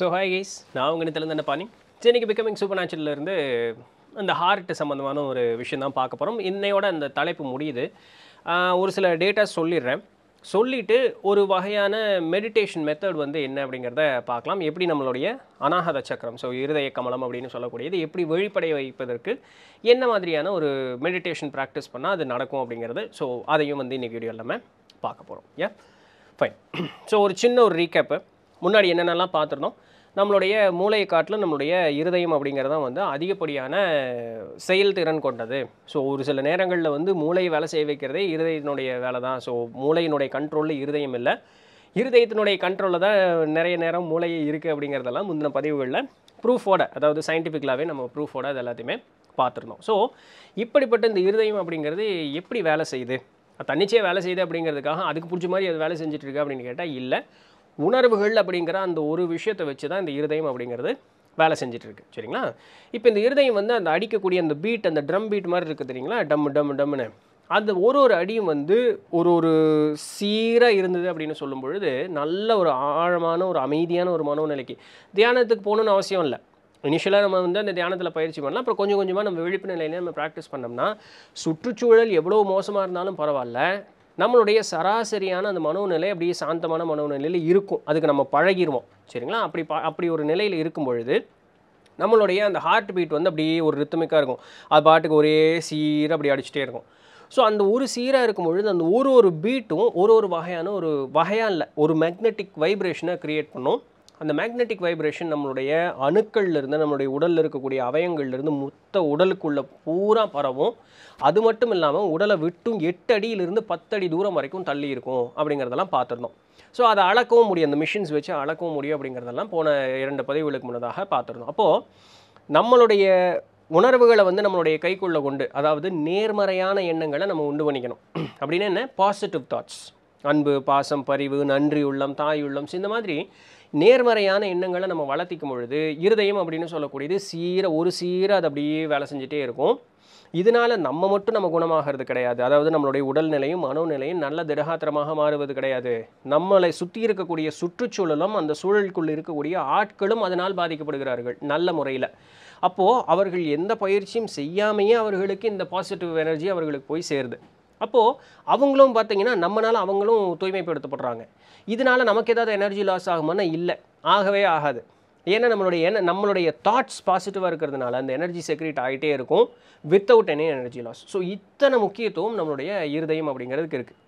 so hi guys நான் உங்கள் நிலத்தில் தானே பாணி சென்னைக்கு பிகமிங் சூப்பர் நேச்சுரலேருந்து அந்த ஹார்ட்டு சம்மந்தமான ஒரு விஷயம் தான் பார்க்க போகிறோம் இன்னையோட அந்த தலைப்பு முடியுது ஒரு சில டேட்டா சொல்லிடுறேன் சொல்லிவிட்டு ஒரு வகையான மெடிடேஷன் மெத்தட் வந்து என்ன அப்படிங்கிறத பார்க்கலாம் எப்படி நம்மளுடைய அனாகத சக்கரம் ஸோ இருதய கமலம் அப்படின்னு சொல்லக்கூடியது எப்படி வெளிப்படைய வைப்பதற்கு என்ன மாதிரியான ஒரு மெடிடேஷன் ப்ராக்டிஸ் பண்ணால் அது நடக்கும் அப்படிங்கிறது ஸோ அதையும் வந்து இன்றைக்கி வீடியோ இல்லாமல் பார்க்க போகிறோம் ஏ ஃபைன் ஸோ ஒரு சின்ன ஒரு ரீகேப்பு முன்னாடி என்னென்னலாம் பார்த்துருந்தோம் நம்மளுடைய மூளை காட்டில் நம்மளுடைய இருதயம் தான் வந்து அதிகப்படியான செயல்திறன் கொண்டது ஸோ ஒரு சில நேரங்களில் வந்து மூளை வேலை செய்ய வைக்கிறதே இருதயத்தினுடைய வேலை தான் ஸோ மூளையினுடைய கண்ட்ரோலில் இருதயம் இல்லை இருதயத்தினுடைய கண்ட்ரோலில் தான் நிறைய நேரம் மூளையை இருக்குது அப்படிங்கிறதெல்லாம் முந்தின பதிவுகளில் ப்ரூஃபோட அதாவது சயின்டிஃபிக்கலாகவே நம்ம ப்ரூஃபோட அது எல்லாத்தையுமே பார்த்துருந்தோம் ஸோ இப்படிப்பட்ட இந்த இருதயம் அப்படிங்கிறது எப்படி வேலை செய்யுது தன்னிச்சையாக வேலை செய்யுது அப்படிங்கிறதுக்காக அதுக்கு பிடிச்ச மாதிரி அது வேலை செஞ்சுட்டு இருக்கு அப்படின்னு கேட்டால் இல்லை உணர்வுகள் அப்படிங்கிற அந்த ஒரு விஷயத்தை வச்சு தான் இந்த இருதயம் அப்படிங்கிறது வேலை செஞ்சிட்ருக்கு சரிங்களா இப்போ இந்த இருதயம் வந்து அந்த அடிக்கக்கூடிய அந்த பீட் அந்த ட்ரம் பீட் மாதிரி இருக்குது தெரியுங்களா டம் டம் டம்னு அந்த ஒரு ஒரு அடியும் வந்து ஒரு ஒரு சீராக இருந்தது அப்படின்னு சொல்லும் பொழுது நல்ல ஒரு ஆழமான ஒரு அமைதியான ஒரு மனோநிலைக்கு தியானத்துக்கு போகணுன்னு அவசியம் இல்லை இனிஷியலாக நம்ம வந்து அந்த தியானத்தில் பயிற்சி பண்ணலாம் அப்புறம் கொஞ்சம் கொஞ்சமாக நம்ம விழிப்பு நிலையிலே நம்ம ப்ராக்டிஸ் பண்ணோம்னா சுற்றுச்சூழல் எவ்வளோ மோசமாக இருந்தாலும் பரவாயில்ல நம்மளுடைய சராசரியான அந்த மனோநிலை அப்படியே சாந்தமான மனோநிலையில் இருக்கும் அதுக்கு நம்ம பழகிடுவோம் சரிங்களா அப்படி அப்படி ஒரு நிலையில் இருக்கும் பொழுது நம்மளுடைய அந்த ஹார்ட் பீட் வந்து அப்படியே ஒரு ரித்துமிக்காக இருக்கும் அது பாட்டுக்கு ஒரே சீராக அப்படி அடிச்சுட்டே இருக்கும் ஸோ அந்த ஒரு சீராக இருக்கும் பொழுது அந்த ஒரு ஒரு பீட்டும் ஒரு ஒரு வகையான ஒரு வகையாக இல்லை ஒரு மேக்னெட்டிக் வைப்ரேஷனை க்ரியேட் பண்ணும் அந்த மேக்னெட்டிக் வைப்ரேஷன் நம்மளுடைய அணுக்கள்லேருந்து நம்மளுடைய உடலில் இருக்கக்கூடிய அவயங்கள்லேருந்து மொத்த உடலுக்குள்ளே பூரா பரவும் அது மட்டும் இல்லாமல் உடலை விட்டும் எட்டு அடியிலிருந்து பத்தடி தூரம் வரைக்கும் தள்ளி இருக்கும் அப்படிங்கிறதெல்லாம் பார்த்துருந்தோம் ஸோ அதை அளக்கவும் முடியும் அந்த மிஷின்ஸ் வச்சு அளக்கவும் முடியும் அப்படிங்கிறதெல்லாம் போன இரண்டு பதிவுகளுக்கு முன்னதாக பார்த்துருந்தோம் அப்போது நம்மளுடைய உணர்வுகளை வந்து நம்மளுடைய கைக்குள்ளே கொண்டு அதாவது நேர்மறையான எண்ணங்களை நம்ம உண்டு பண்ணிக்கணும் அப்படின்னு என்ன பாசிட்டிவ் தாட்ஸ் அன்பு பாசம் பரிவு நன்றி உள்ளம் தாய் உள்ளம் இந்த மாதிரி நேர்மறையான எண்ணங்களை நம்ம வளர்த்திக்கும் பொழுது இருதயம் அப்படின்னு சொல்லக்கூடியது சீர ஒரு சீர அது அப்படியே வேலை செஞ்சுட்டே இருக்கும் இதனால் நம்ம மட்டும் நம்ம குணமாகிறது கிடையாது அதாவது நம்மளுடைய உடல்நிலையும் மனோநிலையும் நல்ல திடகாத்திரமாக மாறுவது கிடையாது நம்மளை சுற்றி இருக்கக்கூடிய சுற்றுச்சூழலும் அந்த சூழலுக்குள் இருக்கக்கூடிய ஆட்களும் அதனால் பாதிக்கப்படுகிறார்கள் நல்ல முறையில் அப்போது அவர்கள் எந்த பயிற்சியும் செய்யாமையே அவர்களுக்கு இந்த பாசிட்டிவ் எனர்ஜி அவர்களுக்கு போய் சேருது அப்போது அவங்களும் பார்த்தீங்கன்னா நம்மளால் அவங்களும் தூய்மைப்படுத்தப்படுறாங்க இதனால் நமக்கு ஏதாவது எனர்ஜி லாஸ் ஆகுமானா இல்லை ஆகவே ஆகாது ஏன்னா நம்மளுடைய என்ன நம்மளுடைய தாட்ஸ் பாசிட்டிவாக இருக்கிறதுனால அந்த எனர்ஜி செக்ரேட் ஆகிட்டே இருக்கும் without any energy loss so இத்தனை முக்கியத்துவம் நம்மளுடைய இருதயம் அப்படிங்கிறதுக்கு இருக்குது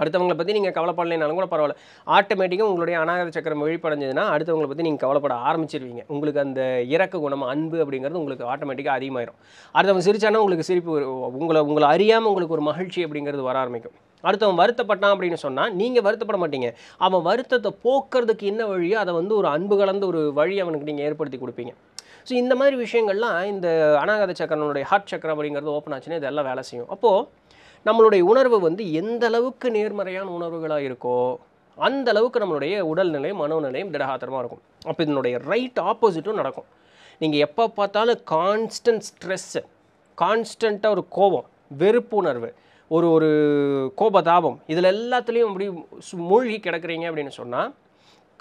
அடுத்தவங்களை பற்றி நீங்கள் கவலைப்படலைனாலும் கூட பரவாயில்ல ஆட்டோமேட்டிக்காக உங்களுடைய அநாகத சக்கரம் வெளிப்படைஞ்சதுன்னா அடுத்தவங்களை பற்றி நீங்கள் கவலைப்பட ஆரம்பிச்சிருவீங்க உங்களுக்கு அந்த இறக்க குணம் அன்பு அப்படிங்கிறது உங்களுக்கு ஆட்டோமேட்டிக்காக அதிகமாயிரும் அடுத்தவங்க சிரிச்சானா உங்களுக்கு சிரிப்பு உங்களை உங்களை அறியாமல் உங்களுக்கு ஒரு மகிழ்ச்சி அப்படிங்கிறது வர ஆரம்பிக்கும் அடுத்தவன் வருத்தப்பட்டான் அப்படின்னு சொன்னால் நீங்கள் வருத்தப்பட மாட்டீங்க அவன் வருத்தத்தை போக்குறதுக்கு என்ன வழியோ அதை வந்து ஒரு அன்பு கலந்த ஒரு வழி அவனுக்கு நீங்கள் ஏற்படுத்தி கொடுப்பீங்க ஸோ இந்த மாதிரி விஷயங்கள்லாம் இந்த அநாகத சக்கரனுடைய ஹார்ட் சக்கரம் அப்படிங்கிறது ஓப்பன் ஆச்சுன்னா இதெல்லாம் வேலை செய்யும் அப்போது நம்மளுடைய உணர்வு வந்து எந்த அளவுக்கு நேர்மறையான உணர்வுகளாக இருக்கோ அந்த அளவுக்கு நம்மளுடைய உடல்நிலையும் மனோநிலையும் திடகாத்திரமாக இருக்கும் அப்போ இதனுடைய ரைட் ஆப்போசிட்டும் நடக்கும் நீங்கள் எப்போ பார்த்தாலும் கான்ஸ்டன்ட் ஸ்ட்ரெஸ்ஸு கான்ஸ்டண்ட்டாக ஒரு கோபம் வெறுப்புணர்வு ஒரு ஒரு கோபதாபம் இதில் எல்லாத்துலேயும் அப்படி மூழ்கி கிடக்கிறீங்க அப்படின்னு சொன்னால்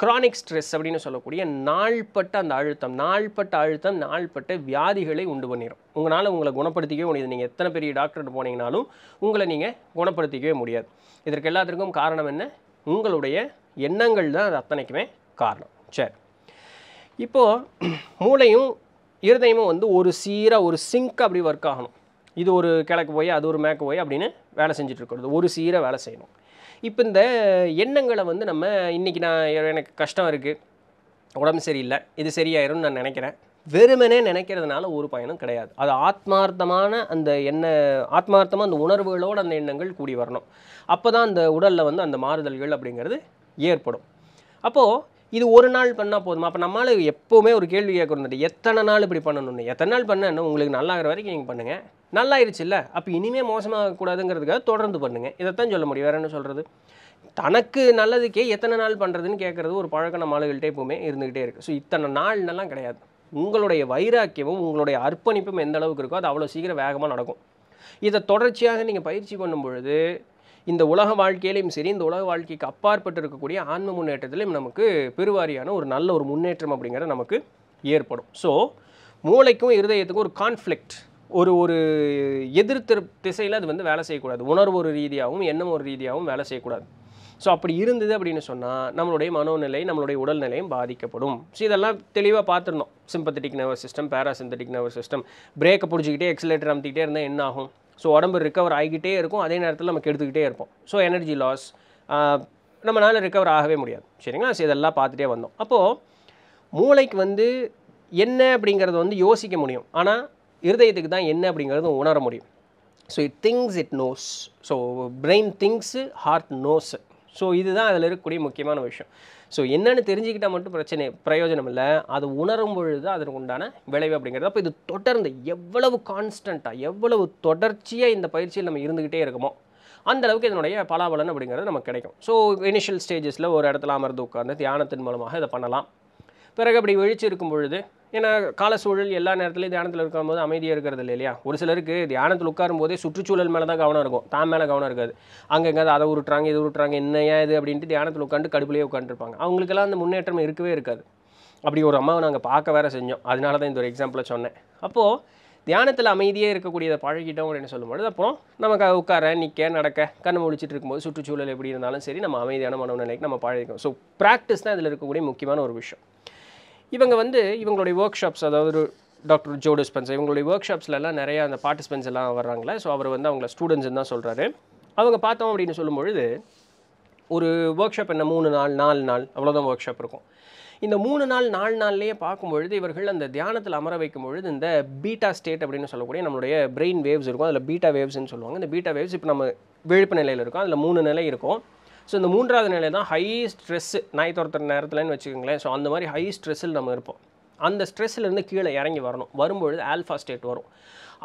கிரானிக் ஸ்ட்ரெஸ் அப்படின்னு சொல்லக்கூடிய நாள்பட்ட அந்த அழுத்தம் நாள்பட்ட அழுத்தம் நாள்பட்ட வியாதிகளை உண்டு பண்ணிடும் உங்களால் உங்களை குணப்படுத்திக்கவே முடியாது நீங்கள் எத்தனை பெரிய டாக்டர்கிட்ட போனீங்கனாலும் உங்களை நீங்கள் குணப்படுத்திக்கவே முடியாது இதற்கு எல்லாத்திற்கும் காரணம் என்ன உங்களுடைய எண்ணங்கள் தான் அது அத்தனைக்குமே காரணம் சரி இப்போது மூளையும் இருதயமும் வந்து ஒரு சீராக ஒரு சிங்க் அப்படி ஒர்க் ஆகணும் இது ஒரு கிழக்கு போய் அது ஒரு மேக்கு போய் அப்படின்னு வேலை செஞ்சுட்டு இருக்கிறது ஒரு சீராக வேலை செய்யணும் இப்போ இந்த எண்ணங்களை வந்து நம்ம இன்றைக்கி நான் எனக்கு கஷ்டம் இருக்குது உடம்பு சரியில்லை இது சரியாயிரும்னு நான் நினைக்கிறேன் வெறுமனே நினைக்கிறதுனால ஒரு பயனும் கிடையாது அது ஆத்மார்த்தமான அந்த எண்ண ஆத்மார்த்தமாக அந்த உணர்வுகளோடு அந்த எண்ணங்கள் கூடி வரணும் அப்போ தான் அந்த உடலில் வந்து அந்த மாறுதல்கள் அப்படிங்கிறது ஏற்படும் அப்போது இது ஒரு நாள் பண்ணால் போதுமா அப்போ நம்மளால் எப்போவுமே ஒரு கேள்வி கேட்கணும் எத்தனை நாள் இப்படி பண்ணணும்னு எத்தனை நாள் பண்ண உங்களுக்கு நல்லாகிற வரைக்கும் நீங்கள் பண்ணுங்கள் நல்லாயிருச்சுல்ல அப்போ இனிமேல் மோசமாகக்கூடாதுங்கிறதுக்காக தொடர்ந்து பண்ணுங்கள் இதைத்தான் சொல்ல முடியும் வேறு என்ன சொல்கிறது தனக்கு நல்லதுக்கே எத்தனை நாள் பண்ணுறதுன்னு கேட்குறது ஒரு பழக்கம் நம்ம ஆளுகள்கிட்ட எப்போவுமே இருந்துக்கிட்டே இருக்குது ஸோ இத்தனை நாள்னெல்லாம் கிடையாது உங்களுடைய வைராக்கியமும் உங்களுடைய அர்ப்பணிப்பும் எந்த அளவுக்கு இருக்கோ அது அவ்வளோ சீக்கிரம் வேகமாக நடக்கும் இதை தொடர்ச்சியாக நீங்கள் பயிற்சி பண்ணும் பொழுது இந்த உலக வாழ்க்கையிலையும் சரி இந்த உலக வாழ்க்கைக்கு அப்பாற்பட்டு இருக்கக்கூடிய ஆன்ம முன்னேற்றத்திலையும் நமக்கு பெருவாரியான ஒரு நல்ல ஒரு முன்னேற்றம் அப்படிங்கிறது நமக்கு ஏற்படும் ஸோ மூளைக்கும் இருதயத்துக்கும் ஒரு கான்ஃப்ளிக்ட் ஒரு ஒரு எதிர்த்து திசையில் அது வந்து வேலை செய்யக்கூடாது உணர்வு ஒரு ரீதியாகவும் எண்ணம் ஒரு ரீதியாகவும் வேலை செய்யக்கூடாது ஸோ அப்படி இருந்தது அப்படின்னு சொன்னால் நம்மளுடைய மனோநிலை நம்மளுடைய உடல்நிலையும் பாதிக்கப்படும் ஸோ இதெல்லாம் தெளிவாக பார்த்துருந்தோம் sympathetic nervous system parasympathetic nervous system பிரேக்கை பிடிச்சிக்கிட்டே எக்ஸிலேட்டர் அமுத்திக்கிட்டே இருந்தால் என்ன ஆகும் ஸோ உடம்பு ரிக்கவர் ஆகிக்கிட்டே இருக்கும் அதே நேரத்தில் நமக்கு எடுத்துக்கிட்டே இருப்போம் ஸோ எனர்ஜி லாஸ் நம்மளால் ரிக்கவர் ஆகவே முடியாது சரிங்களா ஸோ இதெல்லாம் பார்த்துட்டே வந்தோம் அப்போது மூளைக்கு வந்து என்ன அப்படிங்கிறத வந்து யோசிக்க முடியும் ஆனால் இருதயத்துக்கு தான் என்ன அப்படிங்கிறது உணர முடியும் so it thinks it knows so brain thinks heart knows so இதுதான் அதில் இருக்கக்கூடிய முக்கியமான விஷயம் ஸோ என்னென்னு தெரிஞ்சுக்கிட்டால் மட்டும் பிரச்சனை பிரயோஜனம் இல்லை அது உணரும் பொழுது அதற்கு உண்டான விளைவு அப்படிங்கிறது அப்போ இது தொடர்ந்து எவ்வளவு கான்ஸ்டண்ட்டாக எவ்வளவு தொடர்ச்சியாக இந்த பயிற்சியில் நம்ம இருந்துக்கிட்டே இருக்கோமோ அந்தளவுக்கு இதனுடைய பலாபலன் அப்படிங்கிறது நமக்கு கிடைக்கும் ஸோ இனிஷியல் ஸ்டேஜஸில் ஒரு இடத்துல அமர்ந்து உட்காந்து தியானத்தின் மூலமாக இதை பண்ணலாம் பிறகு அப்படி இருக்கும் பொழுது ஏன்னா கால சூழல் எல்லா நேரத்துலையும் தியானத்தில் போது அமைதியாக இருக்கிறது இல்லை இல்லையா ஒரு சிலருக்கு தியானத்தில் உட்காரும் போதே சுற்றுச்சூழல் மேலே தான் கவனம் இருக்கும் தான் மேலே கவனம் இருக்காது அங்கே எங்கேயாவது அதை உருட்டுறாங்க இது உருட்டுறாங்க என்னையா இது அப்படின்ட்டு தியானத்தில் உட்காந்து கடுப்புலேயே உட்காந்துருப்பாங்க அவங்களுக்கெல்லாம் அந்த முன்னேற்றம் இருக்கவே இருக்காது அப்படி ஒரு அம்மாவை நாங்கள் பார்க்க வேற செஞ்சோம் அதனால தான் இந்த ஒரு எக்ஸாம்பிளை சொன்னேன் அப்போது தியானத்தில் அமைதியாக இருக்கக்கூடியதை பழகிட்டோம் அப்படின்னு சொல்லும்போது அப்புறம் நமக்கு உட்கார நிற்க நடக்க கண்ணை முடிச்சுட்டு இருக்கும்போது சுற்றுச்சூழல் எப்படி இருந்தாலும் சரி நம்ம அமைதியான மனநிலைக்கு நம்ம பழகிக்கும் ஸோ ப்ராக்டிஸ் தான் இதில் இருக்கக்கூடிய முக்கியமான ஒரு விஷயம் இவங்க வந்து இவங்களுடைய ஒர்க் ஷாப்ஸ் அதாவது டாக்டர் ஜோ டிஸ்பென்ஸ் இவங்களுடைய ஒர்க் ஷாப்ஸ்லலாம் நிறையா அந்த பார்ட்டிசிபென்ட்ஸ் எல்லாம் வர்றாங்களே ஸோ அவர் வந்து அவங்கள ஸ்டூடெண்ட்ஸ் தான் சொல்கிறாரு அவங்க பார்த்தோம் அப்படின்னு சொல்லும்பொழுது ஒரு ஒர்க் ஷாப் என்ன மூணு நாள் நாலு நாள் அவ்வளோதான் ஒர்க் ஷாப் இருக்கும் இந்த மூணு நாள் நாலு நாள்லேயே பார்க்கும்பொழுது இவர்கள் அந்த தியானத்தில் அமர வைக்கும் பொழுது இந்த பீட்டா ஸ்டேட் அப்படின்னு சொல்லக்கூடிய நம்மளுடைய பிரெயின் வேவ்ஸ் இருக்கும் அதில் பீட்டா வேவ்ஸ்ன்னு சொல்லுவாங்க இந்த பீட்டா வேவ்ஸ் இப்போ நம்ம விழிப்பு நிலையில் இருக்கும் அதில் மூணு நிலை இருக்கும் ஸோ இந்த மூன்றாவது நிலை தான் ஹை ஸ்ட்ரெஸ்ஸு நாய் துரத்துற நேரத்துலன்னு வச்சுக்கோங்களேன் ஸோ அந்த மாதிரி ஹை ஸ்ட்ரெஸ்ஸில் நம்ம இருப்போம் அந்த ஸ்ட்ரெஸ்ஸிலேருந்து கீழே இறங்கி வரணும் வரும்பொழுது ஆல்ஃபா ஸ்டேட் வரும்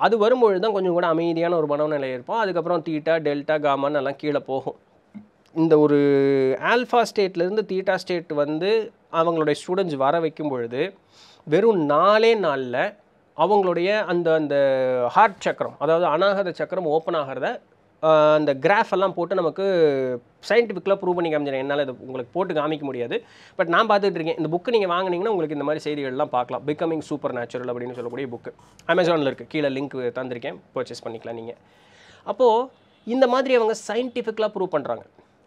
அது வரும்பொழுது தான் கொஞ்சம் கூட அமைதியான ஒரு மனநிலை இருப்போம் அதுக்கப்புறம் தீட்டா டெல்டா காமான்னு எல்லாம் கீழே போகும் இந்த ஒரு ஆல்ஃபா ஸ்டேட்லேருந்து தீட்டா ஸ்டேட் வந்து அவங்களுடைய ஸ்டூடெண்ட்ஸ் வர வைக்கும் பொழுது வெறும் நாலே நாளில் அவங்களுடைய அந்த அந்த ஹார்ட் சக்கரம் அதாவது அனாகத சக்கரம் ஓப்பன் ஆகிறத அந்த கிராஃப் எல்லாம் போட்டு நமக்கு சயின்டிஃபிக்கில் ப்ரூவ் பண்ணி காமிச்சிடும் என்னால் இது உங்களுக்கு போட்டு காமிக்க முடியாது பட் நான் பார்த்துட்டு இருக்கேன் இந்த புக்கு நீங்கள் வாங்கினீங்கன்னா உங்களுக்கு இந்த மாதிரி செய்திகள்லாம் பார்க்கலாம் பிகமிங் சூப்பர் நேச்சுரல் அப்படின்னு சொல்லக்கூடிய புக்கு அமேசானில் இருக்குது கீழே லிங்க் தந்திருக்கேன் பர்ச்சேஸ் பண்ணிக்கலாம் நீங்கள் அப்போது இந்த மாதிரி அவங்க சயின்டிஃபிக்கலாக ப்ரூவ் பண்ணுறாங்க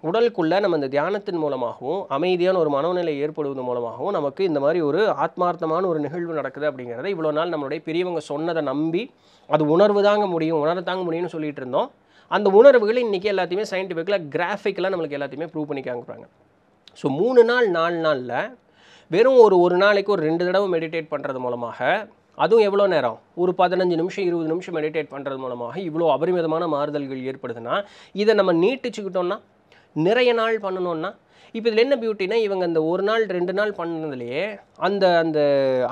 உடலுக்குள்ளே நம்ம இந்த தியானத்தின் மூலமாகவும் அமைதியான ஒரு மனோநிலை ஏற்படுவது மூலமாகவும் நமக்கு இந்த மாதிரி ஒரு ஆத்மார்த்தமான ஒரு நிகழ்வு நடக்குது அப்படிங்கிறத இவ்வளோ நாள் நம்மளுடைய பெரியவங்க சொன்னதை நம்பி அது உணர்வு தாங்க முடியும் உணர தாங்க முடியும்னு சொல்லிகிட்டு இருந்தோம் அந்த உணர்வுகளை இன்றைக்கி எல்லாத்தையுமே சயின்டிஃபிக்கில் கிராஃபிக்கெலாம் நம்மளுக்கு எல்லாத்தையுமே ப்ரூவ் பண்ணி காங்குறாங்க ஸோ மூணு நாள் நாலு நாளில் வெறும் ஒரு ஒரு நாளைக்கு ஒரு ரெண்டு தடவை மெடிடேட் பண்ணுறது மூலமாக அதுவும் எவ்வளோ நேரம் ஒரு பதினஞ்சு நிமிஷம் இருபது நிமிஷம் மெடிடேட் பண்ணுறது மூலமாக இவ்வளோ அபரிமிதமான மாறுதல்கள் ஏற்படுதுன்னா இதை நம்ம நீட்டிச்சுக்கிட்டோம்னா நிறைய நாள் பண்ணணுன்னா இப்போ இதில் என்ன பியூட்டினா இவங்க அந்த ஒரு நாள் ரெண்டு நாள் பண்ணதுலேயே அந்த அந்த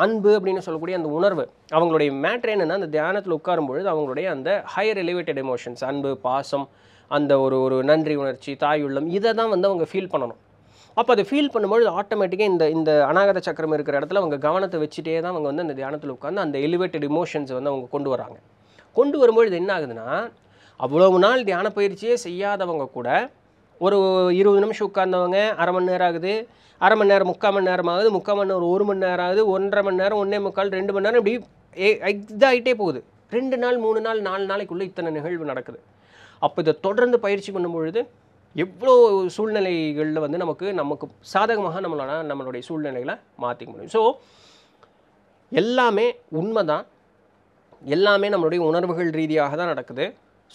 அன்பு அப்படின்னு சொல்லக்கூடிய அந்த உணர்வு அவங்களுடைய மேட்ரு என்னென்னா அந்த தியானத்தில் உட்காரும் பொழுது அவங்களுடைய அந்த ஹையர் எலிவேட்டட் எமோஷன்ஸ் அன்பு பாசம் அந்த ஒரு ஒரு நன்றி உணர்ச்சி தாய் உள்ளம் இதை தான் வந்து அவங்க ஃபீல் பண்ணணும் அப்போ அதை ஃபீல் பண்ணும்பொழுது ஆட்டோமேட்டிக்காக இந்த இந்த அநாகத சக்கரம் இருக்கிற இடத்துல அவங்க கவனத்தை வச்சுட்டே தான் அவங்க வந்து அந்த தியானத்தில் உட்காந்து அந்த எலிவேட்டட் இமோஷன்ஸை வந்து அவங்க கொண்டு வராங்க கொண்டு வரும்பொழுது என்ன ஆகுதுன்னா அவ்வளவு நாள் தியான பயிற்சியே செய்யாதவங்க கூட ஒரு இருபது நிமிஷம் உட்கார்ந்தவங்க அரை மணி நேரம் ஆகுது அரை மணி நேரம் முக்கால் மணி நேரம் ஆகுது முக்கால் மணி நேரம் ஒரு மணி நேரம் ஆகுது ஒன்றரை மணி நேரம் ஒன்றே முக்கால் ரெண்டு மணி நேரம் இப்படி இதாகிட்டே போகுது ரெண்டு நாள் மூணு நாள் நாலு நாளைக்குள்ளே இத்தனை நிகழ்வு நடக்குது அப்போ இதை தொடர்ந்து பயிற்சி பண்ணும்பொழுது எவ்வளோ சூழ்நிலைகளில் வந்து நமக்கு நமக்கு சாதகமாக நம்மளால் நம்மளுடைய சூழ்நிலைகளை மாற்றிக்க முடியும் ஸோ எல்லாமே உண்மை தான் எல்லாமே நம்மளுடைய உணர்வுகள் ரீதியாக தான் நடக்குது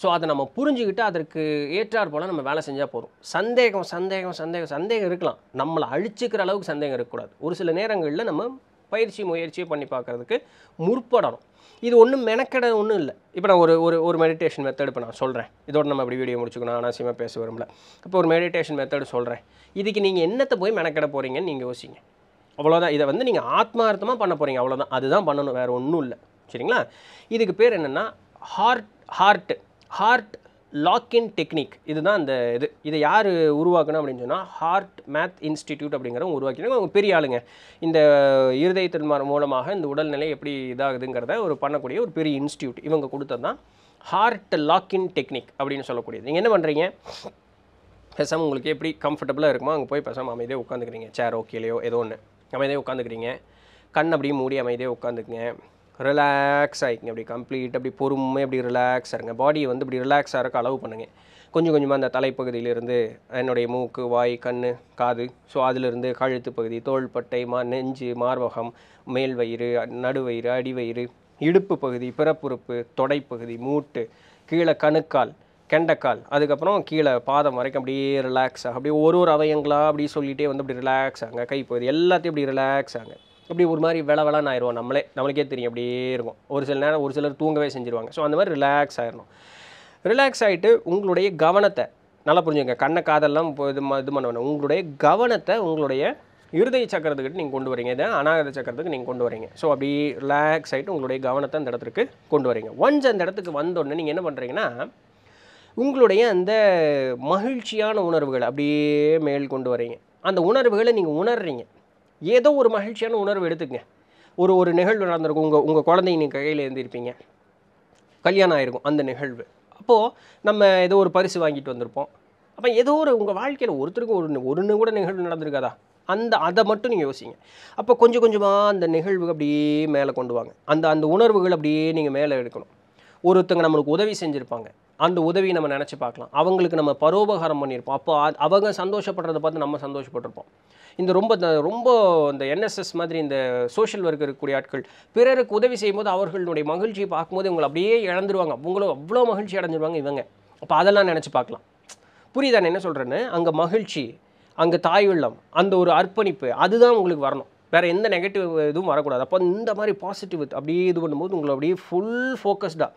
ஸோ அதை நம்ம புரிஞ்சுக்கிட்டு அதற்கு ஏற்றார் போல் நம்ம வேலை செஞ்சால் போதும் சந்தேகம் சந்தேகம் சந்தேகம் சந்தேகம் இருக்கலாம் நம்மளை அழிச்சிக்கிற அளவுக்கு சந்தேகம் இருக்கக்கூடாது ஒரு சில நேரங்களில் நம்ம பயிற்சி முயற்சியை பண்ணி பார்க்குறதுக்கு முற்படணும் இது ஒன்றும் மெனக்கட ஒன்றும் இல்லை இப்போ நான் ஒரு ஒரு ஒரு மெடிடேஷன் மெத்தட் இப்போ நான் சொல்கிறேன் இதோட நம்ம அப்படி வீடியோ முடிச்சுக்கணும் அனாசியமாக பேச வரும்ல இப்போ ஒரு மெடிடேஷன் மெத்தடு சொல்கிறேன் இதுக்கு நீங்கள் என்னத்தை போய் மெனக்கட போகிறீங்கன்னு நீங்கள் யோசிங்க அவ்வளோதான் இதை வந்து நீங்கள் ஆத்மார்த்தமாக பண்ண போகிறீங்க அவ்வளோதான் அதுதான் பண்ணணும் வேறு ஒன்றும் இல்லை சரிங்களா இதுக்கு பேர் என்னென்னா heart heart heart lock in technique இதுதான் அந்த இது இதை யார் உருவாக்கணும் அப்படின்னு சொன்னால் ஹார்ட் மேத் இன்ஸ்டிடியூட் அப்படிங்கிறவங்க உருவாக்கினா அவங்க பெரிய ஆளுங்க இந்த இருதயத்தின் மூலமாக இந்த உடல்நிலை எப்படி இதாகுதுங்கிறத ஒரு பண்ணக்கூடிய ஒரு பெரிய இன்ஸ்டியூட் இவங்க கொடுத்தது தான் ஹார்ட் லாக்இன் டெக்னிக் அப்படின்னு சொல்லக்கூடியது நீங்கள் என்ன பண்ணுறீங்க பெசாம உங்களுக்கு எப்படி கம்ஃபர்டபுளாக இருக்குமோ அங்கே போய் பெசாம அமைதியே உட்காந்துக்கிறீங்க சேர் ஓகேலையோ ஏதோ ஒன்று அமைதியே உட்காந்துக்கிறீங்க கண் அப்படியே மூடி அமைதியே உட்காந்துக்குங்க ரிலாக்ஸ் ஆகிக்குங்க அப்படி கம்ப்ளீட் அப்படி பொறுமை அப்படி ரிலாக்ஸ் ஆகிருங்க பாடியை வந்து இப்படி ரிலாக்ஸாக இருக்க அளவு பண்ணுங்கள் கொஞ்சம் கொஞ்சமாக அந்த தலைப்பகுதியிலிருந்து என்னுடைய மூக்கு வாய் கண் காது ஸோ அதிலிருந்து கழுத்து பகுதி தோள்பட்டை மா நெஞ்சு மார்பகம் மேல் வயிறு நடுவயிறு அடிவயிறு இடுப்பு பகுதி பிறப்புறுப்பு தொடைப்பகுதி மூட்டு கீழே கணுக்கால் கெண்டைக்கால் அதுக்கப்புறம் கீழே பாதம் வரைக்கும் அப்படியே ரிலாக்ஸ் ஆகும் அப்படியே ஒரு ஒரு அவயங்களாக அப்படி சொல்லிகிட்டே வந்து அப்படி ரிலாக்ஸ் ஆகுங்க கைப்பகுதி எல்லாத்தையும் அப்படி ரிலாக்ஸ் ஆகுங்க அப்படி ஒரு மாதிரி வில விளான்னு ஆயிடுவோம் நம்மளே நம்மளுக்கே தெரியும் அப்படியே இருக்கும் ஒரு சில நேரம் ஒரு சிலர் தூங்கவே செஞ்சுருவாங்க ஸோ அந்த மாதிரி ரிலாக்ஸ் ஆயிடணும் ரிலாக்ஸ் ஆகிட்டு உங்களுடைய கவனத்தை நல்லா புரிஞ்சுங்க கண்ணை காதெல்லாம் இப்போ இது இது பண்ணணும் உங்களுடைய கவனத்தை உங்களுடைய இருதய சக்கரத்துக்கிட்ட நீங்கள் கொண்டு வரீங்க இதை அநாகத சக்கரத்துக்கு நீங்கள் கொண்டு வரீங்க ஸோ அப்படி ரிலாக்ஸ் ஆகிட்டு உங்களுடைய கவனத்தை அந்த இடத்துக்கு கொண்டு வரீங்க ஒன்ஸ் அந்த இடத்துக்கு வந்தோடனே நீங்கள் என்ன பண்ணுறீங்கன்னா உங்களுடைய அந்த மகிழ்ச்சியான உணர்வுகளை அப்படியே மேல் கொண்டு வரீங்க அந்த உணர்வுகளை நீங்கள் உணர்றீங்க ஏதோ ஒரு மகிழ்ச்சியான உணர்வு எடுத்துக்கங்க ஒரு ஒரு நிகழ்வு நடந்திருக்கும் உங்கள் உங்கள் குழந்தைங்க நீங்கள் கையில் எழுந்திருப்பீங்க கல்யாணம் ஆகிருக்கும் அந்த நிகழ்வு அப்போது நம்ம ஏதோ ஒரு பரிசு வாங்கிட்டு வந்திருப்போம் அப்போ ஏதோ ஒரு உங்கள் வாழ்க்கையில் ஒருத்தருக்கும் ஒரு ஒன்று கூட நிகழ்வு நடந்திருக்காதா அந்த அதை மட்டும் நீங்கள் யோசிங்க அப்போ கொஞ்சம் கொஞ்சமாக அந்த நிகழ்வு அப்படியே மேலே கொண்டு வாங்க அந்த அந்த உணர்வுகள் அப்படியே நீங்கள் மேலே எடுக்கணும் ஒருத்தங்க நம்மளுக்கு உதவி செஞ்சுருப்பாங்க அந்த உதவியை நம்ம நினச்சி பார்க்கலாம் அவங்களுக்கு நம்ம பரோபகாரம் பண்ணியிருப்போம் அப்போ அவங்க சந்தோஷப்படுறத பார்த்து நம்ம சந்தோஷப்பட்டிருப்போம் இந்த ரொம்ப ரொம்ப இந்த என்எஸ்எஸ் மாதிரி இந்த சோஷியல் ஒர்க் இருக்கக்கூடிய ஆட்கள் பிறருக்கு உதவி செய்யும்போது அவர்களுடைய மகிழ்ச்சியை பார்க்கும்போது இவங்களை அப்படியே இழந்துருவாங்க அவங்களும் அவ்வளோ மகிழ்ச்சி அடைஞ்சிருவாங்க இவங்க அப்போ அதெல்லாம் நினச்சி பார்க்கலாம் புரியுதா நான் என்ன சொல்கிறேன்னு அங்கே மகிழ்ச்சி அங்கே தாய் உள்ளம் அந்த ஒரு அர்ப்பணிப்பு அதுதான் உங்களுக்கு வரணும் வேறு எந்த நெகட்டிவ் இதுவும் வரக்கூடாது அப்போ இந்த மாதிரி பாசிட்டிவ் அப்படியே இது பண்ணும்போது உங்களை அப்படியே ஃபுல் ஃபோக்கஸ்டாக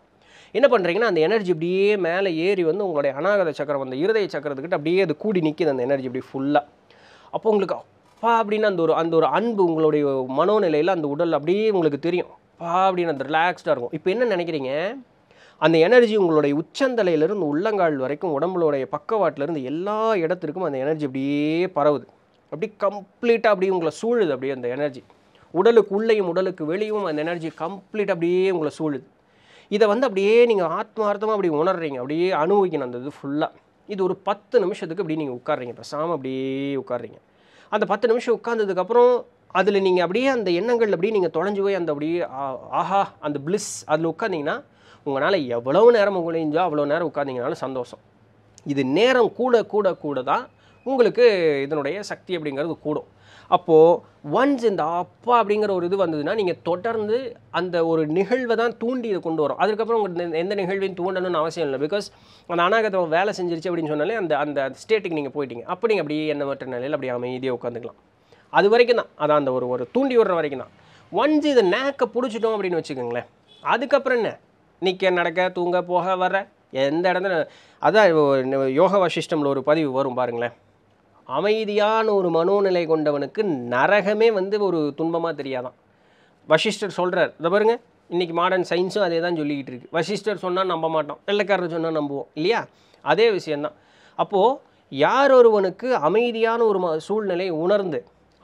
என்ன பண்ணுறீங்கன்னா அந்த எனர்ஜி அப்படியே மேலே ஏறி வந்து உங்களுடைய அநாகத சக்கரம் அந்த இருதய சக்கரத்துக்கிட்ட அப்படியே அது கூடி நிற்கிது அந்த எனர்ஜி அப்படியே ஃபுல்லாக அப்போ உங்களுக்கு அப்பா அப்படின்னு அந்த ஒரு அந்த ஒரு அன்பு உங்களுடைய மனோநிலையில் அந்த உடல் அப்படியே உங்களுக்கு தெரியும் அப்பா அப்படின்னு அந்த ரிலாக்ஸ்டாக இருக்கும் இப்போ என்ன நினைக்கிறீங்க அந்த எனர்ஜி உங்களுடைய உச்சந்தலையிலேருந்து உள்ளங்கால் வரைக்கும் உடம்புடைய பக்கவாட்டிலேருந்து எல்லா இடத்திற்கும் அந்த எனர்ஜி அப்படியே பரவுது அப்படி கம்ப்ளீட்டாக அப்படியே உங்களை சூழுது அப்படியே அந்த எனர்ஜி உடலுக்கு உள்ளேயும் உடலுக்கு வெளியும் அந்த எனர்ஜி கம்ப்ளீட் அப்படியே உங்களை சூழுது இதை வந்து அப்படியே நீங்கள் ஆத்மார்த்தமாக அப்படி உணர்றீங்க அப்படியே அனுபவிக்கணும் அந்த இது ஃபுல்லாக இது ஒரு பத்து நிமிஷத்துக்கு அப்படி நீங்கள் உட்காடுறீங்க பேசாமல் அப்படியே உட்காடுறீங்க அந்த பத்து நிமிஷம் உட்காந்ததுக்கப்புறம் அதில் நீங்கள் அப்படியே அந்த எண்ணங்கள் அப்படியே நீங்கள் தொலைஞ்சு போய் அந்த அப்படியே ஆஹா அந்த பிளிஸ் அதில் உட்காந்திங்கன்னா உங்களால் எவ்வளோ நேரம் உங்களைஞ்சோ அவ்வளோ நேரம் உட்காந்திங்கனாலும் சந்தோஷம் இது நேரம் கூட கூட கூட தான் உங்களுக்கு இதனுடைய சக்தி அப்படிங்கிறது கூடும் அப்போது ஒன்ஸ் இந்த அப்பா அப்படிங்கிற ஒரு இது வந்ததுன்னா நீங்கள் தொடர்ந்து அந்த ஒரு நிகழ்வை தான் தூண்டி இதை கொண்டு வரும் அதுக்கப்புறம் உங்களுக்கு எந்த நிகழ்வையும் தூண்டணும்னு அவசியம் இல்லை பிகாஸ் அந்த அனாகதம் வேலை செஞ்சிருச்சு அப்படின்னு சொன்னாலே அந்த அந்த ஸ்டேட்டுக்கு நீங்கள் போயிட்டீங்க அப்படி நீங்கள் அப்படியே மற்ற நிலையில் அப்படி அமைதியாக உட்காந்துக்கலாம் அது வரைக்கும் தான் அதான் அந்த ஒரு ஒரு தூண்டி விடுற வரைக்கும் தான் ஒன்ஸ் இதை நேக்கை பிடிச்சிட்டோம் அப்படின்னு வச்சுக்கோங்களேன் அதுக்கப்புறம் என்ன நிற்க நடக்க தூங்க போக வர எந்த இடத்துல அதான் யோக சிஸ்டமில் ஒரு பதிவு வரும் பாருங்களேன் அமைதியான ஒரு மனோநிலை கொண்டவனுக்கு நரகமே வந்து ஒரு துன்பமாக தெரியாதான் வசிஷ்டர் சொல்கிறார் இதை பாருங்க இன்றைக்கி மாடர்ன் சயின்ஸும் அதே தான் சொல்லிக்கிட்டு இருக்குது வசிஷ்டர் சொன்னால் நம்ப மாட்டோம் வெள்ளைக்காரர் சொன்னால் நம்புவோம் இல்லையா அதே விஷயந்தான் அப்போது யார் ஒருவனுக்கு அமைதியான ஒரு சூழ்நிலை உணர்ந்து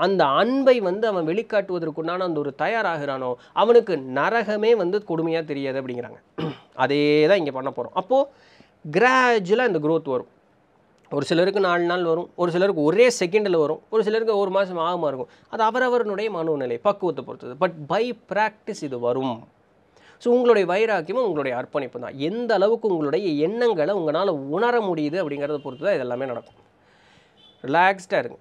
அந்த அன்பை வந்து அவன் வெளிக்காட்டுவதற்குண்டான அந்த ஒரு தயாராகிறானோ அவனுக்கு நரகமே வந்து கொடுமையாக தெரியாது அப்படிங்கிறாங்க அதே தான் இங்கே பண்ண போகிறோம் அப்போது கிராஜுவலாக இந்த க்ரோத் வரும் ஒரு சிலருக்கு நாலு நாள் வரும் ஒரு சிலருக்கு ஒரே செகண்டில் வரும் ஒரு சிலருக்கு ஒரு மாதம் ஆகமாக இருக்கும் அது அவரவருடைய மனோநிலை பக்குவத்தை பொறுத்தது பட் பை ப்ராக்டிஸ் இது வரும் ஸோ உங்களுடைய வைராக்கியமும் உங்களுடைய அர்ப்பணிப்பு தான் எந்த அளவுக்கு உங்களுடைய எண்ணங்களை உங்களால் உணர முடியுது அப்படிங்கிறத பொறுத்து தான் இதெல்லாமே நடக்கும் ரிலாக்ஸ்டாக இருங்க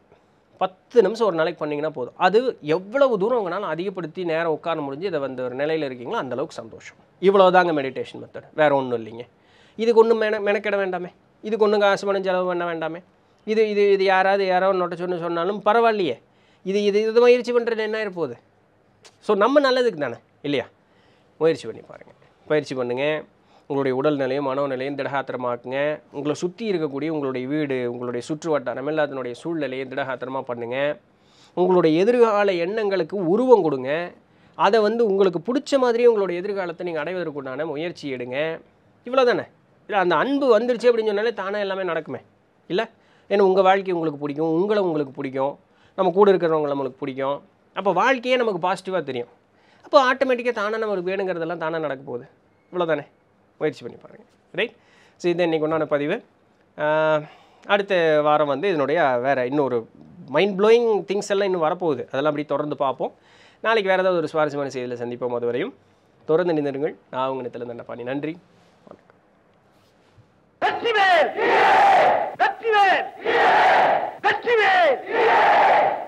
பத்து நிமிஷம் ஒரு நாளைக்கு பண்ணிங்கன்னா போதும் அது எவ்வளவு தூரம் உங்களால் அதிகப்படுத்தி நேரம் உட்கார முடிஞ்சு இதை வந்து ஒரு நிலையில் இருக்கீங்களோ அந்தளவுக்கு சந்தோஷம் இவ்வளோதாங்க மெடிடேஷன் மெத்தட் வேறு ஒன்றும் இல்லைங்க இதுக்கு ஒன்றும் மென மெனக்கிட வேண்டாமே இதுக்கு ஒன்றும் காசு பணம் செலவு பண்ண வேண்டாமே இது இது இது யாராவது யாரோ நொட்ட சொன்ன சொன்னாலும் பரவாயில்லையே இது இது இது முயற்சி பண்ணுறது என்ன இருப்போகுது ஸோ நம்ம நல்லதுக்கு தானே இல்லையா முயற்சி பண்ணி பாருங்கள் பயிற்சி பண்ணுங்கள் உங்களுடைய உடல்நிலையும் மனோநிலையும் திடகாத்திரமாக்குங்க உங்களை சுற்றி இருக்கக்கூடிய உங்களுடைய வீடு உங்களுடைய சுற்று வட்டாரம் எல்லாத்தினுடைய சூழ்நிலையும் திடகாத்திரமாக பண்ணுங்கள் உங்களுடைய எதிர்கால எண்ணங்களுக்கு உருவம் கொடுங்க அதை வந்து உங்களுக்கு பிடிச்ச மாதிரி உங்களுடைய எதிர்காலத்தை நீங்கள் அடைவதற்குண்டான முயற்சி எடுங்க இவ்வளோ தானே இல்லை அந்த அன்பு வந்துருச்சு அப்படின்னு சொன்னாலே தானே எல்லாமே நடக்குமே இல்லை ஏன்னா உங்கள் வாழ்க்கை உங்களுக்கு பிடிக்கும் உங்களை உங்களுக்கு பிடிக்கும் நம்ம கூட இருக்கிறவங்க நம்மளுக்கு பிடிக்கும் அப்போ வாழ்க்கையே நமக்கு பாசிட்டிவாக தெரியும் அப்போ ஆட்டோமேட்டிக்காக தானாக நம்மளுக்கு வேணுங்கிறதெல்லாம் தானாக நடக்க போகுது இவ்வளோதானே முயற்சி பண்ணி பாருங்கள் ரைட் ஸோ இது இன்றைக்கி உண்டான பதிவு அடுத்த வாரம் வந்து இதனுடைய வேறு இன்னொரு மைண்ட் ப்ளோயிங் திங்ஸ் எல்லாம் இன்னும் வரப்போகுது அதெல்லாம் அப்படி தொடர்ந்து பார்ப்போம் நாளைக்கு வேறு ஏதாவது ஒரு சுவாரஸ்யமான செய்தியில் சந்திப்போம் அதுவரையும் தொடர்ந்து நின்றுங்கள் நான் உங்கள் நிலத்திலிருந்து பண்ணி நன்றி गच्ची में गच्ची में गच्ची में